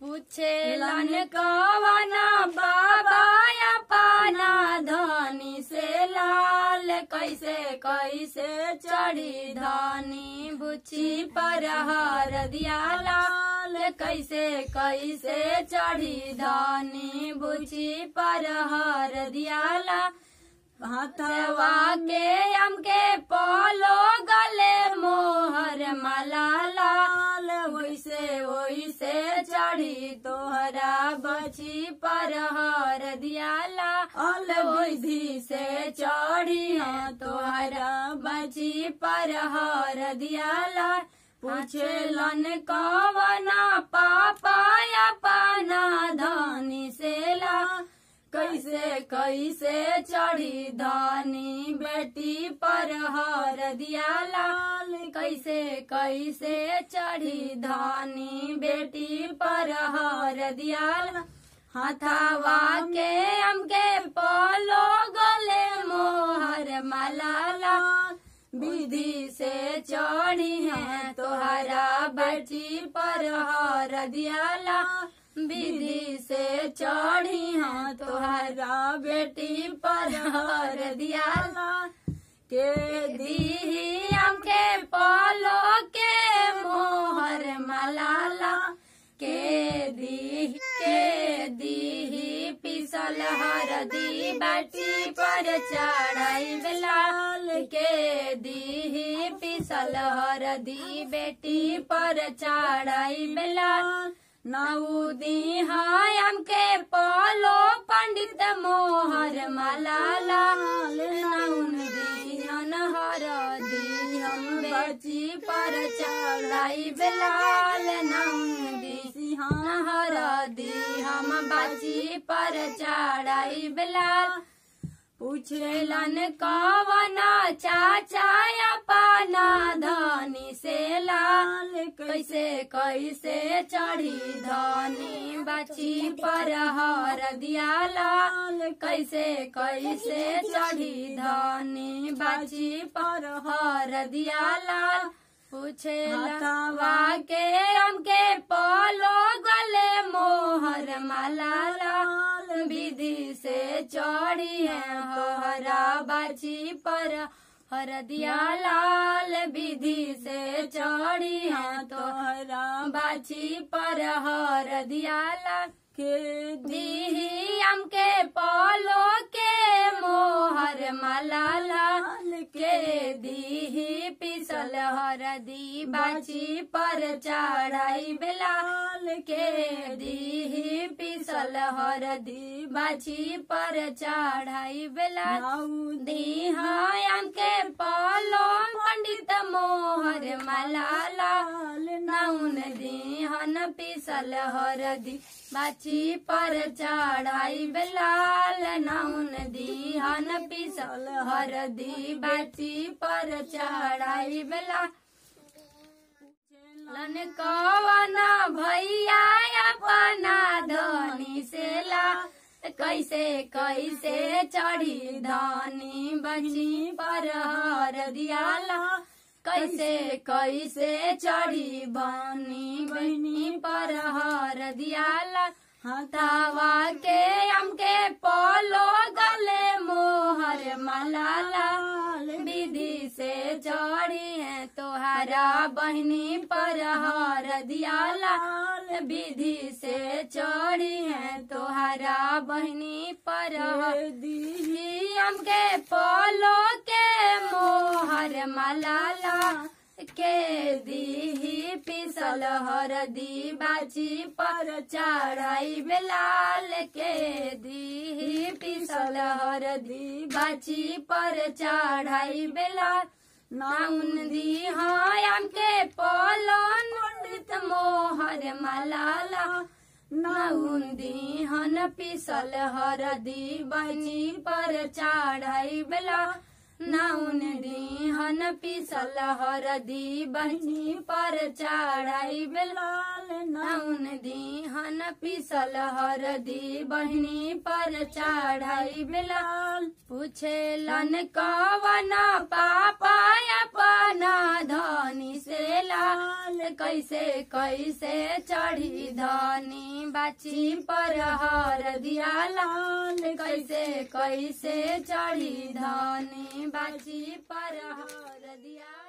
पूछे लन कवना बाबा या पाना धनी से लाल कैसे कैसे चढ़ी धनी बुची पर हर दिया लाल कैसे कैसे चढ़ी धनी बुची पर हर दिया के हम के पलो गले मोहर मला लाल वैसे वो से चढ़ी तोहरा बची पर हर दियाला विधि तो से चढ़ी तोहरा बची पर हर दियाला लन कवना पापा या पाना धनी सेला कैसे कैसे चढ़ी धानी बेटी पर हर दिया लाल कैसे कैसे चढ़ी धानी बेटी पर हर दिया हथावा के हमके पोलो गले मोहर मलाला विधि से चढ़ी है तोहरा बेटी पर हर दिया विधि से चढ़ी हाँ तुहरा बेटी पर हर दिया के दी हमके पालो के मोहर मलाला के दी के दी पिसल हर दी बेटी पर चढ़ाई बिलाल के दी पिसल हर दी बेटी पर चढ़ाई बिलाल नाऊ दीहाय हमके पालो पंडित मोहर मलाला नाउन दीहन हर दी हम बची पर चढ़ाई बेलाल नाउन दीहन हर दी हम बची पर चढ़ाई बेलाल पूछलन कवना चाचा या पाना धनी से लाल कैसे कैसे चढ़ी धनी बची पर हर दिया लाल कैसे कैसे चढ़ी धनी बची पर हर दिया लाल पूछे के हमके पालो गले मोहर माला विधि से चढ़ी है बाजी पर हरदिया लाल विधि से चढ़ी है तो बाजी पर दिया लाल के दी हमके पलो के मोहर मलाला दी पिसल हरदी बाची पर चढ़ाई बिलाल के दी पिसल हरदी बाची पर चढ़ाई बिलाल दी हाँ के पालो मोहर मलाल नाउन दी हन पिसल हर दी बाची पर चढ़ाई बलाल नाउन दी हन पिसल हर दी बाची पर चढ़ाई बेला लन भैया अपना धनी से ला कैसे कैसे चढ़ी धानी बची पर हर दियाला कैसे कैसे चढ़ी बनी बहनी पर हर दियाला हतावा के हमके पोलो गले मोहर मलाला विधि से चढ़ी है तोहरा बहनी पर हर दियाला विधि से चढ़ी है तोहरा बहनी पर हमके पोलो के हर मलाला के दी पिसल हर दी बाजी पर चढ़ाई बिलाल के दी पिसल हर दी बाजी पर चढ़ाई बिलाल नाउन दी हम के पलन मुंडित मोहर मलाला नाउन दी हन पिसल हर दी बाजी पर चढ़ाई बेला नाउन हन पिसल हरदी बहनी पर चढ़ाई बेलाल नाउन हन पिसल हरदी बहनी पर चढ़ाई बेलाल पूछे लन कवन पापा ना धनी से लाल कैसे कैसे चढ़ी धनी बाची पर हर दिया लाल कैसे कैसे चढ़ी धनी बाची पर हर दिया